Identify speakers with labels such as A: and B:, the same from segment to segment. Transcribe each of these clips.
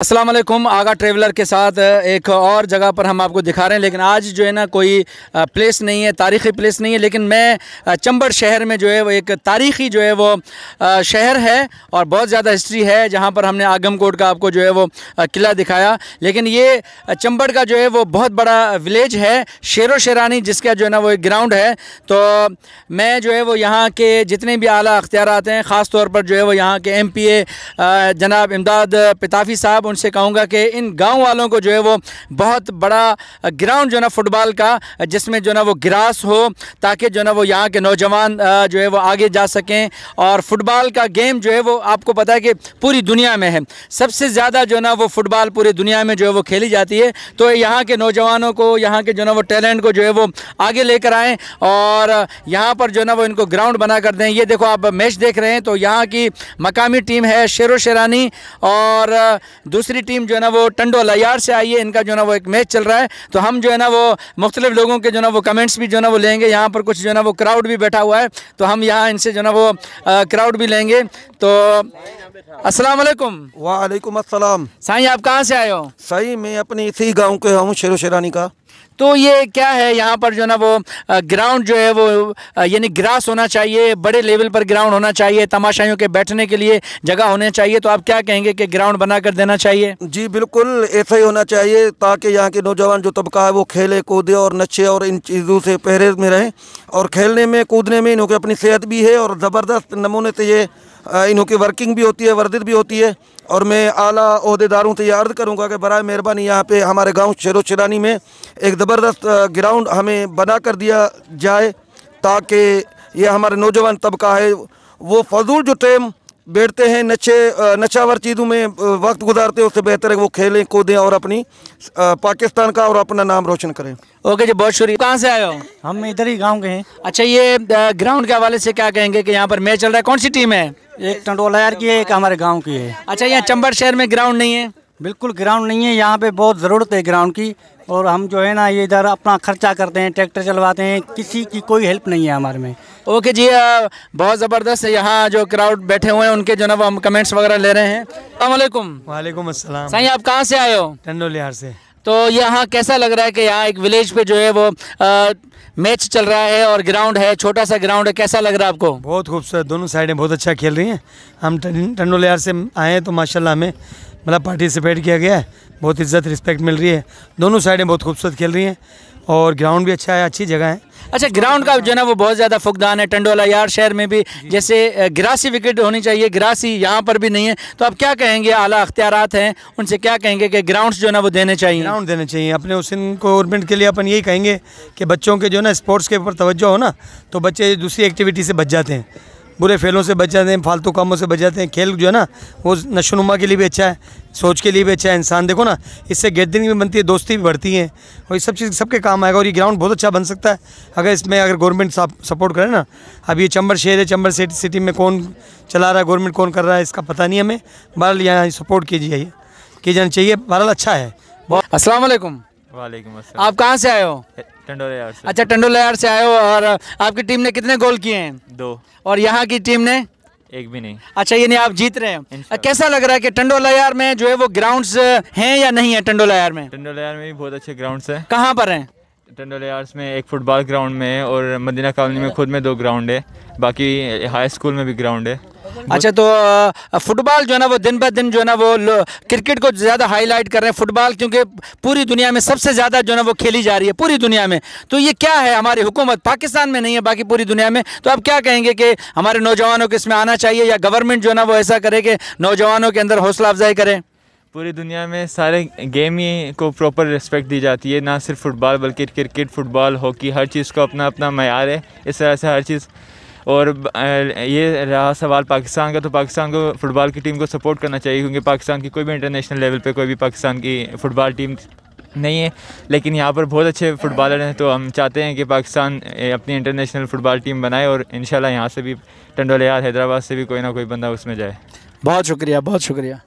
A: असलम आगा traveller के साथ एक और जगह पर हम आपको दिखा रहे हैं लेकिन आज जो है ना कोई प्लेस नहीं है तारीख़ी प्लेस नहीं है लेकिन मैं चंबड़ शहर में जो है वो एक तारीख़ी जो है वो शहर है और बहुत ज़्यादा हिस्ट्री है जहाँ पर हमने आगम कोट का आपको जो है वो किला दिखाया लेकिन ये चंबड़ का जो है वो बहुत बड़ा विलेज है शेर शेरानी जिसका जो है ना वो एक ग्राउंड है तो मैं जो है वो यहाँ के जितने भी अली अख्तियार हैं ख़ास तौर पर जो है वो यहाँ के एम जनाब इमदाद पिताफ़ी साहब उनसे कहूँगा कि इन गाँव वालों को जो है वो बहुत बड़ा ग्राउंड जो ना फुटबॉल का जिसमें जो ना वो ग्रास हो ताकि जो ना वो यहाँ के नौजवान जो है वो आगे जा सकें और फुटबॉल का गेम जो है वो आपको पता है कि पूरी दुनिया में है सबसे ज़्यादा जो ना वो फुटबॉल पूरी दुनिया में जो है वो खेली जाती है तो यहाँ के नौजवानों को यहाँ के जो ना वो टैलेंट को जो है वो आगे लेकर आएँ और यहाँ पर जो ना वो इनको ग्राउंड बना कर दें ये देखो आप मैच देख रहे हैं तो यहाँ की मकामी टीम है शेर शेरानी और दूसरी टीम जो है ना वो टंडो लयार से आई है इनका जो है ना वो एक मैच चल रहा है तो हम जो है ना वो मुख्तलिफ लोगों के जो ना वो कमेंट्स भी जो है ना वो लेंगे यहाँ पर कुछ जो है ना वो क्राउड भी बैठा हुआ है तो हम यहाँ इनसे जो है ना वो क्राउड भी लेंगे तो अस्सलाम वालेकुम वालेकुम अस्सलाम साईं आप कहाँ से आए हो साईं मैं अपने इसी गाँव के हूँ शेर शेरानी का तो ये क्या है यहाँ पर जो है ना वो ग्राउंड जो है वो यानी ग्रास होना चाहिए बड़े लेवल पर ग्राउंड होना चाहिए तमाशाइयों के बैठने के लिए जगह होने चाहिए तो आप क्या कहेंगे कि ग्राउंड बना कर देना चाहिए
B: जी बिल्कुल ऐसा ही होना चाहिए ताकि यहाँ के नौजवान जो तबका है वो खेले कूदे और नशे और इन चीज़ों से पहरे में रहें और खेलने में कूदने में इन्हों की अपनी सेहत भी है और ज़बरदस्त नमूने से ये की वर्किंग भी होती है वर्दित भी होती है और मैं आला अहदेदारों से यह अर्ज़ करूँगा कि बर मेहरबानी यहाँ पे हमारे गांव शेरो चिरानी में एक ज़बरदस्त ग्राउंड हमें बना कर दिया जाए ताकि ये हमारे नौजवान तबका है वो फजूल जो टेम बैठते हैं नचे नचावर चीज़ों में वक्त गुजारते हैं उससे बेहतर है वो खेलें कूदें और अपनी पाकिस्तान का और अपना नाम रोशन करें ओके जी बहुत शुक्रिया
A: कहाँ से आए हो
C: हम इधर ही गांव के हैं
A: अच्छा ये ग्राउंड के हवाले से क्या कहेंगे कि यहाँ पर मैच चल रहा है
C: कौन सी टीम है एक टंडोला यार की है एक हमारे गाँव की है अच्छा यहाँ चंबड़ शहर में ग्राउंड नहीं है बिल्कुल ग्राउंड नहीं है यहाँ पे बहुत ज़रूरत है ग्राउंड की और हम जो है ना ये इधर अपना खर्चा करते हैं ट्रैक्टर चलवाते हैं किसी की कोई हेल्प नहीं है हमारे में ओके जी बहुत ज़बरदस्त
A: यहाँ जो क्राउड बैठे हुए हैं उनके जो ना वो हम कमेंट्स वगैरह ले रहे हैं अल्लाम
D: वालेकुम
C: असलम
A: सही आप कहाँ से आए हो
C: टंडोलिहार से
A: तो यहाँ कैसा लग रहा है कि यहाँ एक विलेज पे जो है वो
D: आ, मैच चल रहा है और ग्राउंड है छोटा सा ग्राउंड है कैसा लग रहा है आपको बहुत खूबसूरत दोनों साइडें बहुत अच्छा खेल रही हैं हम टंडोलिहार से आए हैं तो माशाला हमें मतलब पार्टिसिपेट किया गया है बहुत इज्जत रिस्पेक्ट मिल रही है दोनों साइडें बहुत खूबसूरत खेल रही हैं और ग्राउंड भी
A: अच्छा है अच्छी जगह है अच्छा ग्राउंड का जो है ना वो बहुत ज़्यादा फुकदान है टंडोला यार शहर में भी जैसे ग्रासी विकेट होनी चाहिए ग्रासी यहाँ पर भी नहीं है तो आप क्या कहेंगे आला अख्तियार हैं उनसे
D: क्या कहेंगे कि ग्राउंड जो है ना वो देने चाहिए ग्राउंड देने चाहिए अपने उस गवर्नमेंट के लिए अपन यही कहेंगे कि बच्चों के जो है ना स्पोर्ट्स के ऊपर तोज्जो हो ना तो बच्चे दूसरी एक्टिविटी से बच जाते हैं बुरे फैलों से बच जाते हैं फालतू कामों से बच जाते हैं खेल जो है ना वो नशोनुमा के लिए भी अच्छा है सोच के लिए भी अच्छा है इंसान देखो ना इससे गैदरिंग भी बनती है दोस्ती भी बढ़ती है और ये सब चीज़ सबके काम आएगा और ये ग्राउंड बहुत अच्छा बन सकता है अगर इसमें अगर गवर्नमेंट सपोर्ट करें ना अब ये चंबर शहर है चंबर सिटी में कौन चला रहा है गवर्नमेंट कौन कर रहा है इसका पता नहीं हमें बहरहाल यहाँ सपोर्ट कीजिए की जाना चाहिए बहरहाल अच्छा है असलम वाले आप कहाँ से आए हो
C: टंडोलियार
A: अच्छा टंडोलियार से आए हो और आपकी टीम ने कितने गोल किए हैं दो और यहाँ की टीम ने एक भी नहीं अच्छा ये नहीं आप जीत रहे हैं कैसा लग रहा है कि टंडोलायार में जो है वो ग्राउंड्स हैं या नहीं है टंडोलायार में टंडोलायार में भी बहुत अच्छे ग्राउंड है कहाँ पर हैं टंडोलियार्स में एक फुटबॉल ग्राउंड में है और मदीना कॉलोनी में खुद में दो ग्राउंड है बाकी हाई स्कूल में भी ग्राउंड है अच्छा तो फुटबॉल जो है ना वो दिन ब दिन जो है ना वो क्रिकेट को ज़्यादा हाईलाइट कर रहे हैं फुटबॉल क्योंकि पूरी दुनिया में सबसे ज़्यादा जो है ना वो खेली जा रही है पूरी दुनिया में तो ये क्या है हमारी हुकूमत पाकिस्तान में नहीं है बाकी पूरी दुनिया में तो आप क्या कहेंगे कि हमारे नौजवानों को इसमें आना चाहिए या गवर्नमेंट जो है ना वो ऐसा करे कि नौजवानों के अंदर हौसला अफजाई करें पूरी दुनिया में सारे गेम ही को प्रॉपर रिस्पेक्ट दी जाती है ना सिर्फ फुटबॉल बल्कि क्रिकेट फुटबॉल हॉकी हर चीज़ को अपना अपना मैार है इस तरह से हर चीज़ और ये रहा सवाल पाकिस्तान का तो पाकिस्तान को फ़ुटबॉल की टीम को सपोर्ट करना चाहिए क्योंकि पाकिस्तान की कोई भी इंटरनेशनल लेवल पर कोई भी पाकिस्तान की फ़ुटबॉल टीम नहीं है लेकिन यहाँ पर बहुत अच्छे फुटबॉलर हैं तो हम चाहते हैं कि पाकिस्तान अपनी इंटरनेशनल फ़ुटबॉल टीम बनाए और इन यहाँ से भी टंडोलियाल हैदराबाद से भी कोई ना कोई बंदा उसमें जाए बहुत शुक्रिया बहुत शुक्रिया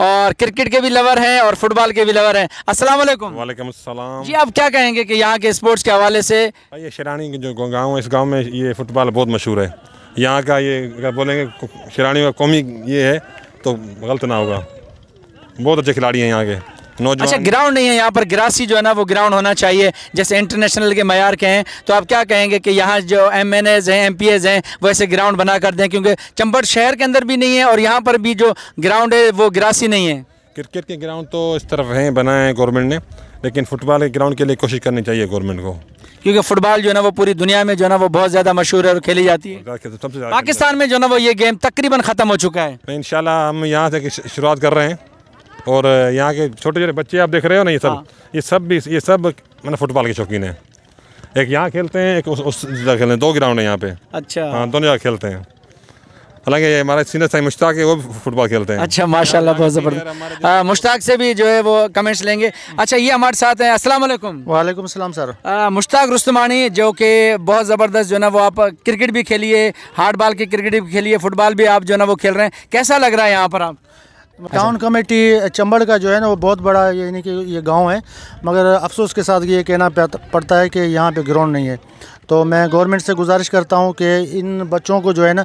A: और क्रिकेट के भी लवर हैं और फुटबॉल के भी लवर हैं अस्सलाम वालेकुम वालेकुम अस्सलाम जी आप क्या कहेंगे कि यहाँ के स्पोर्ट्स के
D: हवाले से ये शेरानी जो गाँव है इस गाँव में ये फुटबॉल बहुत मशहूर है यहाँ का ये अगर बोलेंगे शेरानी का कौमी ये है तो गलत ना होगा बहुत अच्छे खिलाड़ी हैं यहाँ के नौजवान अच्छा ग्राउंड नहीं
A: है यहाँ पर ग्रासी जो है ना वो ग्राउंड होना चाहिए जैसे इंटरनेशनल के मैार के हैं तो आप क्या कहेंगे कि यहाँ जो एम एन एज हैं एम पी एज हैं वैसे ग्राउंड बना कर दें क्योंकि चंबड़ शहर के अंदर भी नहीं है और यहाँ पर भी जो ग्राउंड है वो ग्रासी नहीं है
D: क्रिकेट के ग्राउंड तो इस तरफ हैं बनाए हैं गवर्नमेंट ने लेकिन फुटबॉल के ग्राउंड के लिए कोशिश करनी चाहिए गवर्नमेंट को क्योंकि
A: फुटबॉल जो है ना वो पूरी दुनिया में जो है ना वो बहुत ज़्यादा मशहूर
D: है और खेली जाती है तो
A: पाकिस्तान में जो
D: है ना वो ये गेम तकरीबन ख़त्म हो चुका है तो इन हम यहाँ से शुरुआत कर रहे हैं और यहाँ के छोटे छोटे बच्चे आप देख रहे हो ना ये सब हाँ। ये सब भी ये सब मैंने फुटबॉल के शौकीन है एक यहाँ खेलते हैं एक उस उस जगह खेलते हैं दो ग्राउंड है यहाँ पे अच्छा हाँ दोनों जगह खेलते हैं हालांकि हमारे सीनियर साहब मुश्ताक है वो फुटबॉल खेलते हैं
A: अच्छा माशाल्लाह बहुत ज़बरदस्त मुश्ताक से भी जो है वो कमेंट्स लेंगे अच्छा ये हमारे साथ हैं अस्सलाम वालेकुम वालेकुम सलाम सर मुश्ताक रुस्तमानी जो कि बहुत ज़बरदस्त जो है ना वो आप क्रिकेट भी खेलिए हार्ड बॉल की क्रिकेट भी खेलिए फुटबॉल भी आप जो है ना वो खेल रहे हैं कैसा लग रहा है यहाँ पर आप अच्छा। टाउन कमेटी चंबड़ का जो है ना वो बहुत बड़ा यानी कि ये गांव है मगर अफसोस के साथ ये कहना पड़ता है कि यहाँ पे ग्राउंड नहीं है तो मैं गवर्नमेंट से गुजारिश करता हूँ कि इन बच्चों को जो है ना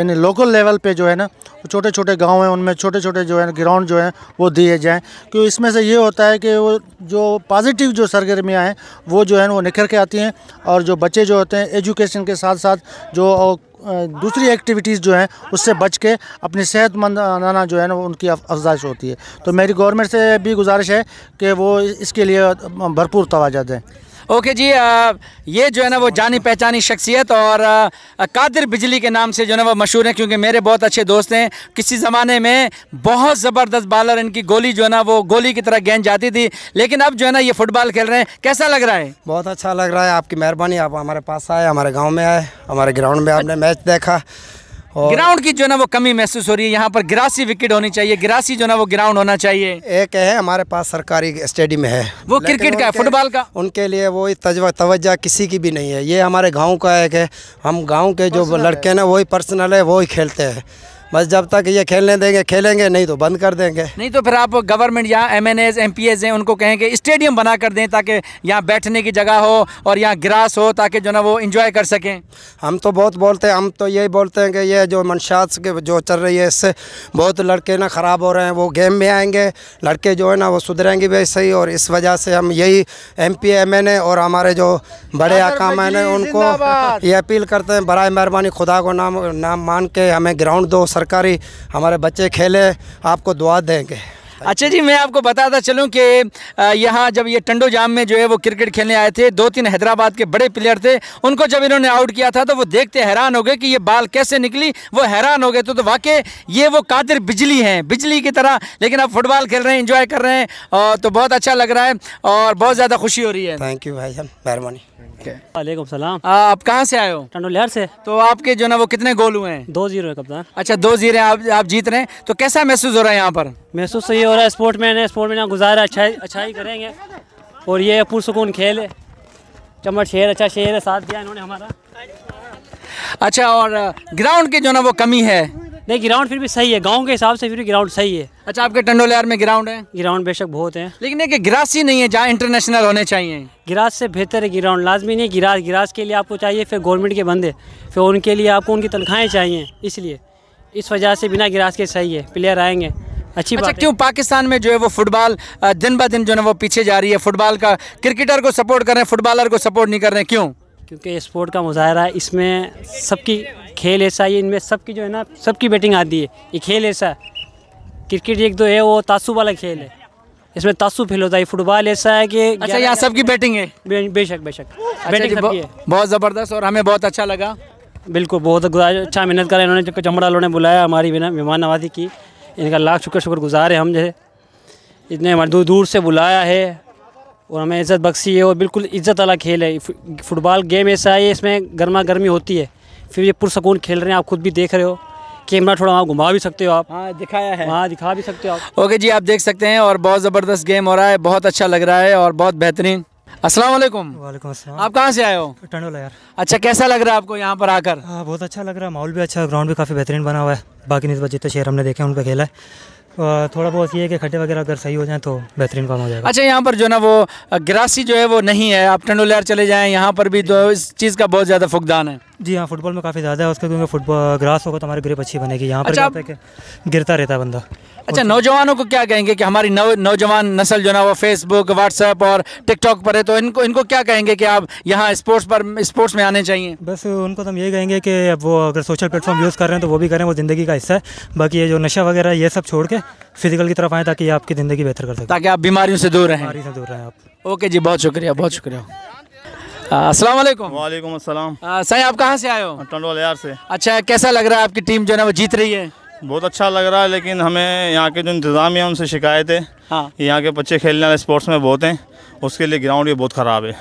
A: इन लोकल लेवल पे जो है ना छोटे छोटे गांव हैं उनमें छोटे छोटे जो है ग्राउंड जो है वो दिए जाएँ क्योंकि इसमें से ये होता है कि वो जो पॉजिटिव जो सरगर्मियाँ हैं वो जो है वो निखर के आती हैं और जो बच्चे जो होते हैं एजुकेशन के साथ साथ जो दूसरी एक्टिविटीज़ जो हैं उससे बच के अपनी सेहतमंद बनाना जो है ना उनकी अफजाइश होती है तो मेरी गवर्नमेंट से भी गुजारिश है कि वो इसके लिए भरपूर तोजह दें ओके जी आ, ये जो है ना वो जानी पहचानी शख्सियत और आ, कादिर बिजली के नाम से जो है ना वो मशहूर हैं क्योंकि मेरे बहुत अच्छे दोस्त हैं किसी ज़माने में बहुत ज़बरदस्त बॉलर इनकी गोली जो है ना
B: वो गोली की तरह गेंद जाती थी
A: लेकिन अब जो है ना ये फुटबॉल खेल रहे हैं कैसा लग रहा है
B: बहुत अच्छा लग रहा है आपकी मेहरबानी आप हमारे पास आए हमारे गाँव में आए हमारे ग्राउंड में आपने मैच देखा ग्राउंड
A: की जो ना वो कमी महसूस हो रही है यहाँ पर गिरासी विकेट होनी चाहिए गिरासी जो ना वो ग्राउंड होना चाहिए
B: एक है हमारे पास सरकारी स्टेडियम है वो क्रिकेट का है फुटबॉल का उनके लिए वो तवज्जा किसी की भी नहीं है ये हमारे गाँव का एक है हम गाँव के जो लड़के ना वही पर्सनल है वही खेलते हैं बस जब तक ये खेलने देंगे खेलेंगे नहीं तो बंद कर देंगे
A: नहीं तो फिर आप गवर्नमेंट यहाँ M N As M P As हैं उनको कहेंगे स्टेडियम बना कर दें ताकि यहाँ बैठने की जगह हो और यहाँ ग्रास हो ताकि जो ना वो इन्जॉय कर सकें
B: हम तो बहुत बोलते हैं हम तो यही बोलते हैं कि ये जो मनशात जो चल रही है इससे बहुत लड़के ना ख़राब हो रहे हैं वो गेम में आएंगे लड़के जो है ना वो सुधरेंगे भी सही और इस वजह से हम यही M P M N A और हमारे जो बड़े अकाम हैं उनको ये अपील करते हैं बर मेहरबानी खुदा को नाम नाम मान के हमें ग्राउंड दो सरकारी हमारे बच्चे खेले आपको दुआ देंगे
A: अच्छा जी मैं आपको बताता चलूं कि यहाँ जब ये टंडो जाम में जो है वो क्रिकेट खेलने आए थे दो तीन हैदराबाद के बड़े प्लेयर थे उनको जब इन्होंने आउट किया था तो वो देखते हैरान हो गए कि ये बाल कैसे निकली वो हैरान हो गए तो, तो वाकई ये वो कादिर बिजली हैं बिजली की तरह लेकिन आप फुटबॉल खेल रहे हैं इंजॉय कर रहे हैं तो बहुत अच्छा लग रहा है और बहुत ज़्यादा खुशी हो रही है
B: थैंक यू भाई मेहरबानी
A: सलाम आप कहाँ से आए हो लहर से तो आपके जो ना वो कितने गोल हुए हैं दो
C: जीरो है कप्तान अच्छा दो जीरो आप आप जीत रहे हैं तो कैसा महसूस हो रहा है यहाँ पर महसूस सही हो रहा है स्पोर्ट मैन है स्पोर्ट मैन गुजारा अच्छा अच्छा ही करेंगे और ये पुरसकून खेल है चमट शेर अच्छा शेर है साथ दिया इन्होंने हमारा अच्छा और ग्राउंड की जो ना वो कमी है नहीं ग्राउंड फिर भी सही है गाँव के हिसाब से फिर भी ग्राउंड सही है अच्छा आपके टंडोलियार में ग्राउंड है ग्राउंड बेशक बहुत है लेकिन एक ग्रास ही नहीं है जहाँ इंटरनेशनल होने चाहिए गिरास से बेहतर है ग्राउंड लाजमी नहीं गिरास गिरास के लिए आपको चाहिए फिर गवर्नमेंट के बंदे फिर उनके लिए आपको उनकी तनख्वाहें चाहिए इसलिए इस वजह से बिना गिरास के सही है प्लेयर आएंगे अच्छी अच्छा बात क्यों पाकिस्तान में जो है
A: वो फुटबॉल दिन ब दिन जो है वो पीछे जा रही है फुटबॉल का क्रिकेटर को सपोर्ट कर रहे हैं फुटबॉलर को सपोर्ट
C: नहीं कर रहे हैं क्यों क्योंकि स्पोर्ट का मुजाहरा इसमें सबकी खेल ऐसा ही इनमें सबकी जो है ना सबकी बैटिंग आती है ये खेल ऐसा क्रिकेट एक तो है वो तासुब वाला खेल है इसमें तासुब फील होता है फुटबॉल ऐसा है कि अच्छा यहाँ सबकी बैटिंग है बेशक बेशक अच्छा बैटिंग है बहुत ज़बरदस्त और हमें बहुत अच्छा लगा बिल्कुल बहुत अच्छा मेहनत करा इन्होंने चक्कर चमड़ा वालों ने बुलाया हमारी बिना मेहमान नवाजी की इनका लाख शुक्र शुक्र गुजार है हम जैसे इतने दूर दूर से बुलाया है और हमें इज़्ज़त बख्शी है और बिल्कुल इज़्ज़त वाला खेल है फुटबॉल गेम ऐसा है इसमें गर्मा गर्मी होती है फिर ये पुरसकून खेल रहे हैं आप खुद भी देख रहे हो कैमरा थोड़ा वहाँ घुमा भी सकते हो आप हाँ दिखाया है हाँ दिखा भी सकते हो आप ओके जी आप देख सकते हैं
A: और बहुत ज़बरदस्त गेम हो रहा है बहुत अच्छा लग रहा है और बहुत बेहतरीन असल वालेकुम
C: आप कहाँ से आए हो टंडोला यार अच्छा कैसा लग रहा है आपको यहाँ पर आकर हाँ बहुत अच्छा लग रहा है माहौल भी अच्छा ग्राउंड भी काफ़ी बेहतरीन बना हुआ है बाकी नस्बत तो जितने शहर हमने देखे उन पर खेला है थोड़ा बहुत ये कि खड्डे वगैरह अगर सही हो जाए तो बेहतरीन काम हो जाएगा अच्छा
A: यहाँ पर जो ना वो ग्रासी जो है वो नहीं है आप टंडोलियार चले जाएँ यहाँ पर भी तो इस चीज़ का बहुत ज़्यादा फुकदान है
C: जी हाँ फुटबॉल में काफ़ी ज़्यादा है उसके क्योंकि फुटबॉल ग्रास होगा तो हमारी ग्रिप अच्छी बनेगी यहाँ पर अच्छा, पर गिरता रहता है बंदा अच्छा नौजवानों को क्या कहेंगे कि हमारी नौ
A: नौजवान नस्ल जो ना वो फेसबुक व्हाट्सएप और टिकटॉक पर है तो इनको इनको क्या कहेंगे कि आप
C: यहाँ स्पोर्ट्स पर स्पोर्ट्स में आने चाहिए बस उनको तो हम ये कहेंगे कि अब वो अगर सोशल प्लेटफॉर्म यूज़ कर रहे हैं तो वो भी करें वो ज़िंदगी का हिस्सा है बाकी ये जो नशा वगैरह ये सब छोड़ के फिजिकल की तरफ आए ताकि आपकी ज़िंदगी बेहतर कर सकें
A: ताकि आप बीमारियों से दूर रहें बीमारी से दूर रहें आप ओके जी बहुत शुक्रिया बहुत शुक्रिया अस्सलाम वालेकुम अस्सलाम सही आप कहाँ से आए हो टंडोल यार से अच्छा कैसा लग रहा है आपकी टीम जो है वो जीत रही है बहुत अच्छा लग रहा है लेकिन हमें यहाँ के जो इंतज़ाम है उनसे शिकायत है हाँ यहाँ के बच्चे खेलने वाले स्पोर्ट्स में बहुत हैं उसके लिए ग्राउंड ये बहुत ख़राब है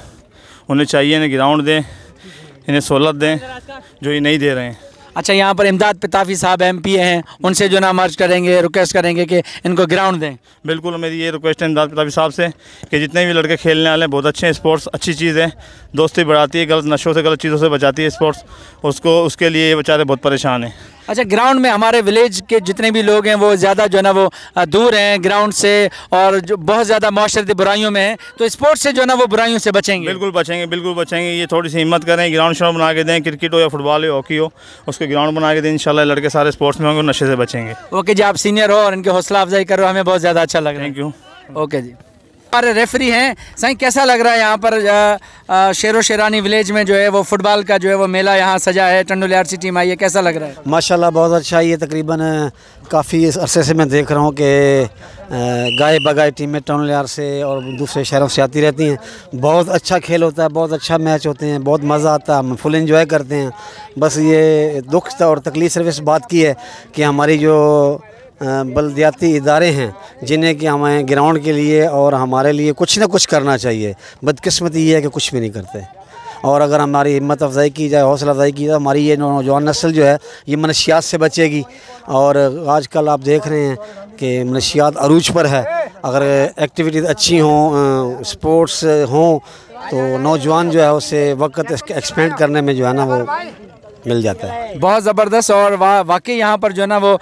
A: उन्हें चाहिए
D: इन्हें ग्राउंड दें इन्हें सहूलत दें जो ये नहीं दे रहे हैं
A: अच्छा यहाँ पर इमदाद पिताफी साहब एम पी हैं उनसे जो ना मर्ज करेंगे रिक्वेस्ट करेंगे कि इनको ग्राउंड दें बिल्कुल मेरी ये रिक्वेस्ट है इमदाद पिताफी साहब से कि जितने भी लड़के खेलने वाले हैं बहुत अच्छे हैं स्पोर्ट्स अच्छी चीज़ है दोस्ती बढ़ाती है गलत नशों से गलत चीज़ों से बचाती है स्पोर्ट्स उसको उसके लिए ये बेचारे बहुत परेशान हैं अच्छा ग्राउंड में हमारे विलेज के जितने भी लोग हैं वो ज़्यादा जो है ना वो दूर हैं ग्राउंड से और जो बहुत ज़्यादा माशरती बुराइयों में हैं तो स्पोर्ट्स से जो है ना वो बुराइयों से बचेंगे
D: बिल्कुल बचेंगे बिल्कुल
A: बचेंगे ये थोड़ी सी हिम्मत करें ग्राउंड श्राउंड बना के दें क्रिकेट हो या फुटबॉल हो हॉकी हो उसके ग्राउंड बना के दें इन
D: लड़के सारे स्पोर्ट्स में होंगे नशे से बचेंगे
A: ओके जी आप सीनियर हो और इनकी हौसला अफजाई करो हमें बहुत ज़्यादा अच्छा लग रहा है थैंक यू ओके जी हमारे रेफरी हैं सही कैसा लग रहा है यहाँ पर शेर व शेरानी विलेज में जो है वो फुटबॉल का जो है वो मेला यहाँ सजा है टंडोलियार सी टीम आई है कैसा लग रहा है
D: माशाल्लाह बहुत अच्छा ये तकरीबन काफ़ी अरसे से मैं देख रहा हूँ कि गाय बगाए टीमें टंडोलियार से और दूसरे शहरों से आती रहती हैं बहुत अच्छा खेल होता है बहुत अच्छा मैच होते हैं बहुत मज़ा आता है हम फुल इन्जॉय करते हैं बस ये दुख और तकलीफ सिर्फ इस बात की है कि हमारी जो बलदियाती इदारे हैं जिन्हें कि हमें ग्राउंड के लिए और हमारे लिए कुछ ना कुछ करना चाहिए बदकस्मती ये है कि कुछ भी नहीं करते और अगर हमारी हिम्मत अफजाई की जाए हौसला अफजाई की जाए हमारी ये नौजवान नस्ल जो है ये मनशियात से बचेगी और आजकल आप देख रहे हैं कि मनशियात अरूज पर है अगर एक्टिविटीज़ अच्छी हों स्पोर्ट्स हों तो नौजवान जो है उसे वक्त एक्सपेंड करने में जो है ना वो मिल जाता है बहुत ज़बरदस्त और वा,
A: वाकई यहाँ पर जो है ना वो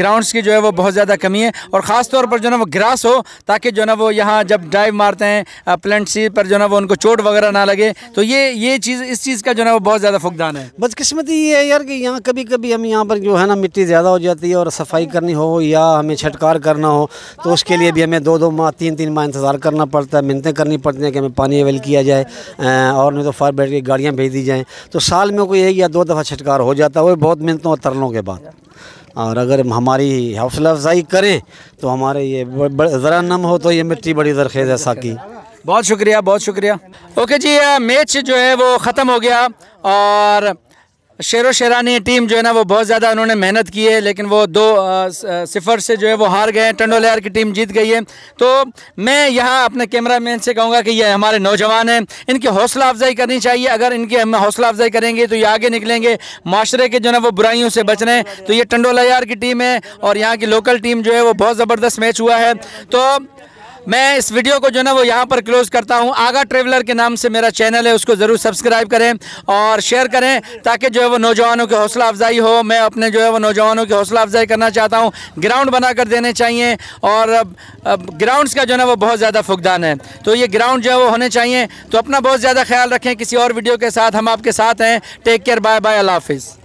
A: ग्राउंड्स की जो है वो बहुत ज़्यादा कमी है और ख़ास तौर पर जो है ना वो ग्रास हो ताकि जो है ना वो यहाँ जब ड्राइव मारते हैं प्लेंट सी पर जो है ना वो उनको चोट वगैरह ना लगे तो ये ये चीज़ इस चीज़ का जो है ना वो बहुत ज़्यादा फुकदान है
D: बदकस्मती ये है यार कि यहाँ कभी कभी हम यहाँ पर जो है ना मिट्टी ज़्यादा हो जाती है और सफाई करनी हो या हमें छटकार करना हो तो उसके लिए भी हमें दो दो माह तीन तीन माह इंतज़ार करना पड़ता है मिन्नतें करनी पड़ती हैं कि हमें पानी अवेल किया जाए और नहीं तो फायर ब्रिगेड की गाड़ियाँ भेज दी जाएँ तो साल में कोई एक या दो दफ़ा छटकार हो जाता है वो बहुत मिनतों और तरलों के बाद और अगर हमारी हौसला अफजाई करे तो हमारे ये ज़रा नम हो तो ये मिट्टी बड़ी जरखेज़ ऐसा की
A: बहुत शुक्रिया बहुत शुक्रिया ओके जी मैच जो है वो ख़त्म हो गया और शेर व शेरानी टीम जो है ना वो बहुत ज़्यादा उन्होंने मेहनत की है लेकिन वो दो सिफर से जो है वो हार गए टंडो लहर की टीम जीत गई है तो मैं यहाँ अपने कैमरा मैन से कहूँगा कि ये हमारे नौजवान हैं इनकी हौसला अफजाई करनी चाहिए अगर इनकी हम हौसला अफजाई करेंगे तो ये आगे निकलेंगे माशरे के जो है वो बुराइयों से बच रहे हैं तो ये टंडो लहर की टीम है और यहाँ की लोकल टीम जो है वो बहुत ज़बरदस्त मैच हुआ है तो मैं इस वीडियो को जो है ना वो यहाँ पर क्लोज़ करता हूँ आगा ट्रेवलर के नाम से मेरा चैनल है उसको ज़रूर सब्सक्राइब करें और शेयर करें ताकि जो है वो नौजवानों की हौसला अफजाई हो मैं अपने जो है वो नौजवानों की हौसला अफजाई करना चाहता हूँ ग्राउंड बना कर देने चाहिए और ग्राउंड्स का जो है ना वो बहुत ज़्यादा फुकदान है तो ये ग्राउंड जो है वो होने चाहिए तो अपना बहुत ज़्यादा ख्याल रखें किसी और वीडियो के साथ हम आपके साथ हैं टेक केयर बाय बाय अल्लाह हाफिज़